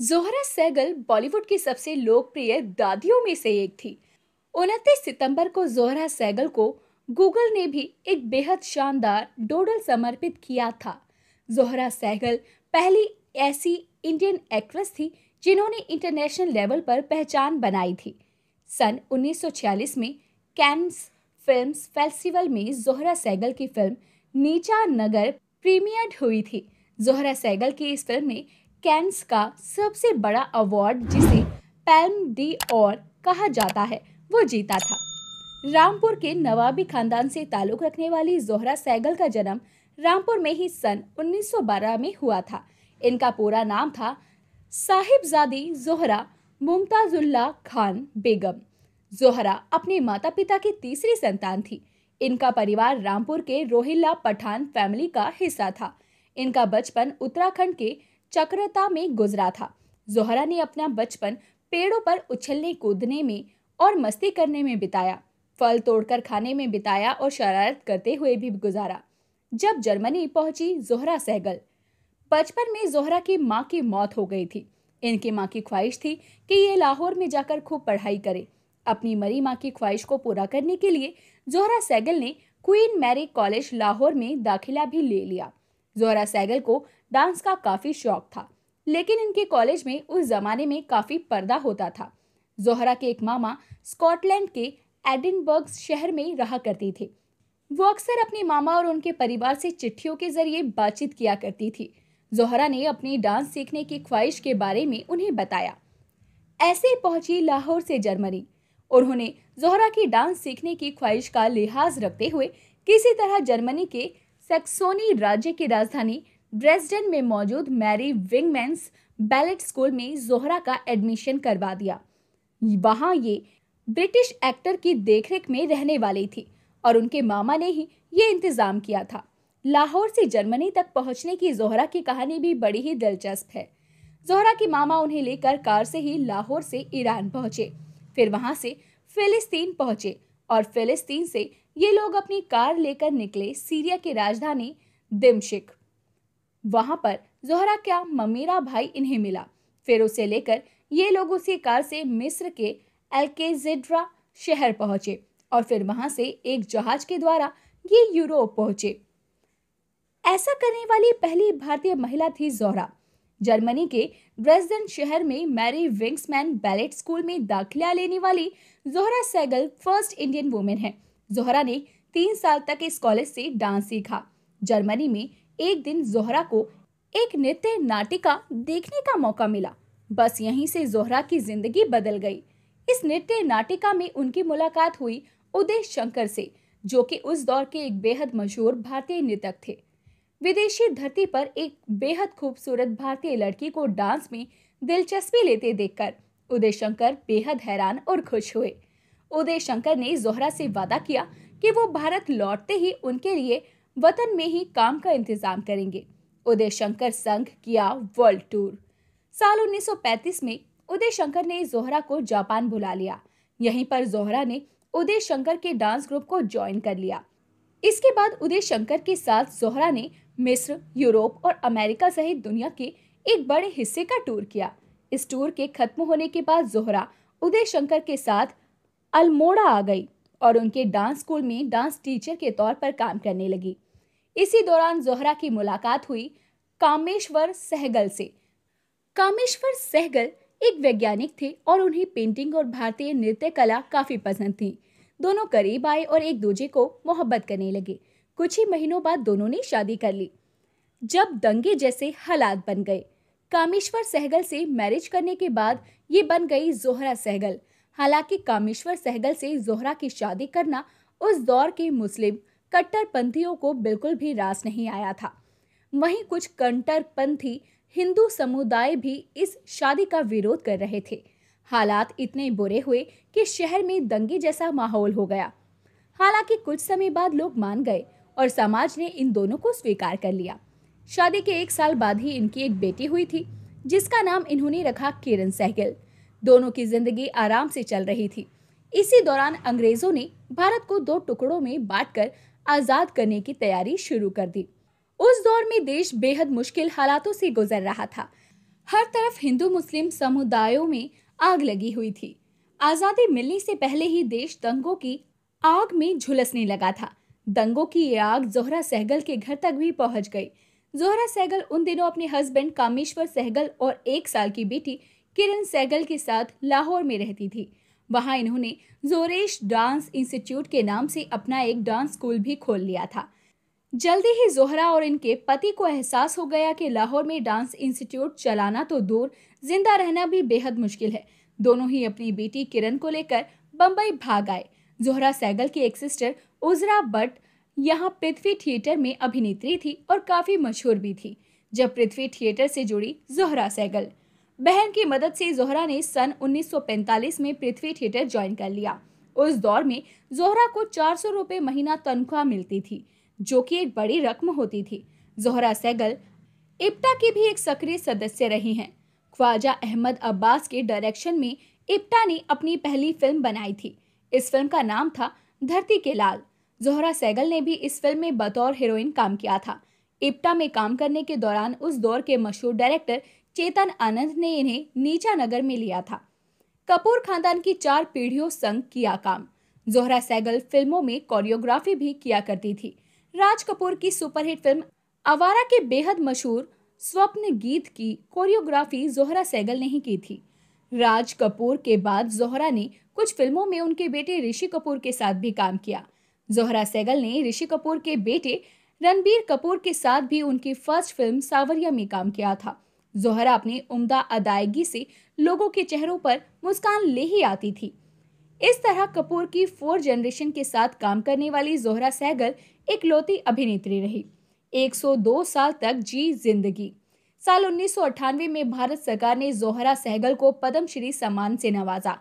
जोहरा सैगल बॉलीवुड की सबसे लोकप्रिय दादियों में से एक थी उनतीस सितंबर को जोहरा सैगल को गूगल ने भी एक बेहद शानदार डोडल समर्पित किया था जोहरा सहगल पहली ऐसी इंडियन एक्ट्रेस थी जिन्होंने इंटरनेशनल लेवल पर पहचान बनाई थी सन 1946 में कैंस फिल्म फेस्टिवल में जोहरा सैगल की फिल्म नीचा नगर प्रीमियर हुई थी जोहरा सैगल की इस फिल्म में कैंस का सबसे बड़ा अवार्ड जिसे पैम डी और कहा जाता है वो जीता था रामपुर के नवाबी खानदान से ताल्लुक़ रखने वाली जोहरा सैगल का जन्म रामपुर में ही सन 1912 में हुआ था इनका पूरा नाम था साहिबजादी जोहरा मुमताजुल्ला खान बेगम जोहरा अपने माता पिता की तीसरी संतान थी इनका परिवार रामपुर के रोहिल्ला पठान फैमिली का हिस्सा था इनका बचपन उत्तराखंड के चक्रता में गुजरा था जोहरा ने अपना बचपन पेड़ों पर उछलने कूदने में और मस्ती करने में बिताया फल तोड़कर खाने में बिताया और शरारत करते हुए भी गुजारा जब जर्मनी पहुंची जोहरा सहगल बचपन में जोहरा की माँ की मौत हो गई थी इनकी माँ की ख्वाहिश थी कि ये लाहौर में जाकर खूब पढ़ाई करे अपनी मरी माँ की ख्वाहिश को पूरा करने के लिए जोहरा सैगल ने क्वीन मैरी कॉलेज लाहौर में दाखिला भी ले लिया जोहरा सैगल को डांस का काफ़ी शौक था लेकिन इनके कॉलेज में उस ज़माने में काफ़ी पर्दा होता था जोहरा के एक मामा स्कॉटलैंड के एडिनबर्ग शहर में रहा करती थी वो अक्सर अपने मामा और उनके परिवार से चिट्ठियों के जरिए बातचीत किया करती थी जोहरा ने अपनी डांस सीखने की ख्वाहिश के बारे में उन्हें बताया ऐसे पहुंची लाहौर से जर्मनी उन्होंने जोहरा की डांस सीखने की ख्वाहिश का लिहाज रखते हुए किसी तरह जर्मनी के सेक्सोनी राज्य की राजधानी ड्रेसडन में मौजूद मैरी विंगमैन्स बैलेट स्कूल में जोहरा का एडमिशन करवा दिया वहाँ ये ब्रिटिश एक्टर की देखरेख में रहने वाली थी और उनके मामा ने ही ये इंतज़ाम किया था लाहौर से जर्मनी तक पहुँचने की जोहरा की कहानी भी बड़ी ही दिलचस्प है जोहरा के मामा उन्हें लेकर कार से ही लाहौर से ईरान पहुँचे फिर वहाँ से फिलिस्तीन पहुँचे और फिलिस्तीन से ये लोग अपनी कार लेकर निकले सीरिया की राजधानी दिमशिक वहां पर जोहरा क्या ममीरा भाई इन्हें मिला फिर उसे लेकर ये लोग उसी कार से मिस्र के एल्केजेड्रा शहर पहुंचे और फिर वहां से एक जहाज के द्वारा ये यूरोप पहुंचे ऐसा करने वाली पहली भारतीय महिला थी जोहरा जर्मनी के ब्रेजन शहर में मैरी विंग्समैन बैलेट स्कूल में दाखिला लेने वाली Zohra Sehgal first Indian women है जोहरा ने तीन साल तक इस कॉलेज से डांस सीखा जर्मनी में एक दिन जोहरा को एक नृत्य नाटिका देखने का मौका मिला बस यहीं से जोहरा की जिंदगी बदल गई इस नृत्य नाटिका में उनकी मुलाकात हुई उदय शंकर से जो कि उस दौर के एक बेहद मशहूर भारतीय नृतक थे विदेशी धरती पर एक बेहद खूबसूरत भारतीय लड़की को डांस में दिलचस्पी लेते देखकर उदय शंकर बेहद हैरान और खुश हुए उदय शंकर ने जोहरा से वादा किया कि वो भारत लौटते ही उनके लिए वतन में ही काम का इंतजाम करेंगे उदय शंकर संघ किया वर्ल्ड टूर साल 1935 में उदय शंकर ने जोहरा को जापान बुला लिया यहीं पर जोहरा ने उदय शंकर के डांस ग्रुप को ज्वाइन कर लिया इसके बाद उदय शंकर के साथ जोहरा ने मिस्र यूरोप और अमेरिका सहित दुनिया के एक बड़े हिस्से का टूर किया इस टूर के खत्म होने के बाद जोहरा उदय शंकर के साथ अल्मोड़ा आ गई और उनके डांस स्कूल में डांस टीचर के तौर पर काम करने लगी इसी दौरान जोहरा की मुलाकात हुई कामेश्वर सहगल से कामेश्वर सहगल एक वैज्ञानिक थे और उन्हें पेंटिंग और भारतीय नृत्य कला काफ़ी पसंद थी दोनों करीब आए और एक दूजे को मोहब्बत करने लगे कुछ ही महीनों बाद दोनों ने शादी कर ली जब दंगे जैसे हालात बन गए कामेश्वर सहगल से मैरिज करने के बाद ये बन गई जोहरा सहगल हालांकि कामेश्वर सहगल से जोहरा की शादी करना उस दौर के मुस्लिम कट्टरपंथियों को बिल्कुल भी रास नहीं आया था वहीं कुछ कट्टरपंथी हिंदू समुदाय भी इस शादी का विरोध कर रहे थे हालात इतने बुरे हुए कि शहर में दंगे जैसा माहौल हो गया हालांकि कुछ समय बाद लोग मान गए और समाज ने इन दोनों को स्वीकार कर लिया शादी के एक साल बाद ही इनकी एक बेटी हुई थी जिसका नाम इन्होंने रखा किरण सहगल दोनों की जिंदगी आराम से चल रही थी इसी दौरान अंग्रेजों ने भारत को दो टुकड़ों में बांटकर आजाद करने की तैयारी शुरू कर दी उस दौर में देश बेहद मुश्किल हालातों से गुजर रहा था हर तरफ हिंदू मुस्लिम समुदायों में आग लगी हुई थी आज़ादी मिलने से पहले ही देश दंगों की आग में झुलसने लगा था दंगों की ये आग जोहरा सहगल के घर तक भी पहुंच गई जोहरा सहगल उन दिनों अपने हस्बैंड कामेश्वर सहगल और एक साल की बेटी किरण सैगल के साथ लाहौर में रहती थी वहाँ इन्होंने जोरेश डांस इंस्टीट्यूट के नाम से अपना एक डांस स्कूल भी खोल लिया था जल्दी ही जोहरा और इनके पति को एहसास हो गया कि लाहौर में डांस इंस्टीट्यूट चलाना तो दूर जिंदा रहना भी बेहद मुश्किल है दोनों ही अपनी बेटी किरण को लेकर बम्बई भाग आए जोहरा सैगल की एक सिस्टर उजरा बट यहाँ पृथ्वी थिएटर में अभिनेत्री थी और काफ़ी मशहूर भी थी जब पृथ्वी थिएटर से जुड़ी जोहरा सैगल बहन की मदद से जोहरा ने सन 1945 में पृथ्वी थिएटर ज्वाइन कर लिया उस दौर में जोहरा को चार सौ रुपये महीना तनख्वाह मिलती थी जो कि एक बड़ी रकम होती थी जोहरा सैगल इप्टा की भी एक सक्रिय सदस्य रही हैं ख्वाजा अहमद अब्बास के डायरेक्शन में इप्टा ने अपनी पहली फिल्म बनाई थी इस फिल्म का नाम था धरती के लाल जोहरा सैगल ने भी इस फिल्म में बतौर हीरोइन काम किया था इप्टा में काम करने के दौरान उस दौर के मशहूर डायरेक्टर चेतन आनंद ने इन्हें नीचा नगर में लिया था कपूर खानदान की चार पीढ़ियों संग किया काम जोहरा सैगल फिल्मों में कोरियोग्राफी भी किया करती थी राज कपूर की सुपरहिट फिल्म अवारा के बेहद मशहूर स्वप्न गीत की कोरियोग्राफी जोहरा सैगल ने ही की थी राज कपूर के बाद जोहरा ने कुछ फिल्मों में उनके बेटे ऋषि कपूर के साथ भी काम किया जोहरा सैगल ने ऋषि कपूर के बेटे रणबीर कपूर के साथ भी उनकी फर्स्ट फिल्म सावरिया में काम किया था जोहरा अपनी उम्दा अदायगी से लोगों के चेहरों पर मुस्कान ले ही आती थी इस तरह कपूर की फोर जनरेशन के साथ काम करने वाली जोहरा सहगल एक लौती अभिनेत्री रही 102 साल तक जी जिंदगी साल उन्नीस में भारत सरकार ने जोहरा सहगल को पद्मश्री सम्मान से नवाजा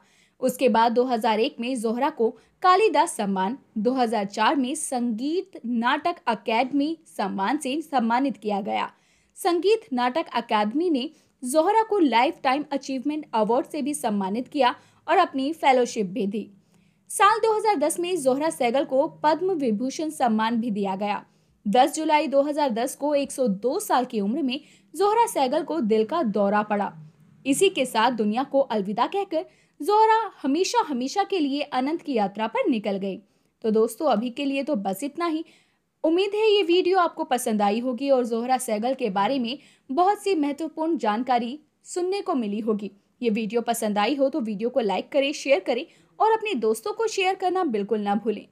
उसके बाद 2001 में जोहरा को कालीदास सम्मान 2004 में संगीत नाटक अकेडमी सम्मान से सम्मानित किया गया संगीत नाटक अकादमी ने जोहरा को लाइफ टाइम अचीवमेंट अवार्ड से भी सम्मानित किया और अपनी फेलोशिप भी दी साल 2010 में जोहरा सैगल को पद्म विभूषण सम्मान भी दिया गया 10 जुलाई 2010 को 102 साल की उम्र में जोहरा सैगल को दिल का दौरा पड़ा इसी के साथ दुनिया को अलविदा कहकर जोहरा हमेशा हमेशा के लिए अनंत की यात्रा पर निकल गई तो दोस्तों अभी के लिए तो बस इतना ही उम्मीद है ये वीडियो आपको पसंद आई होगी और जोहरा सैगल के बारे में बहुत सी महत्वपूर्ण जानकारी सुनने को मिली होगी ये वीडियो पसंद आई हो तो वीडियो को लाइक करें शेयर करें और अपने दोस्तों को शेयर करना बिल्कुल ना भूलें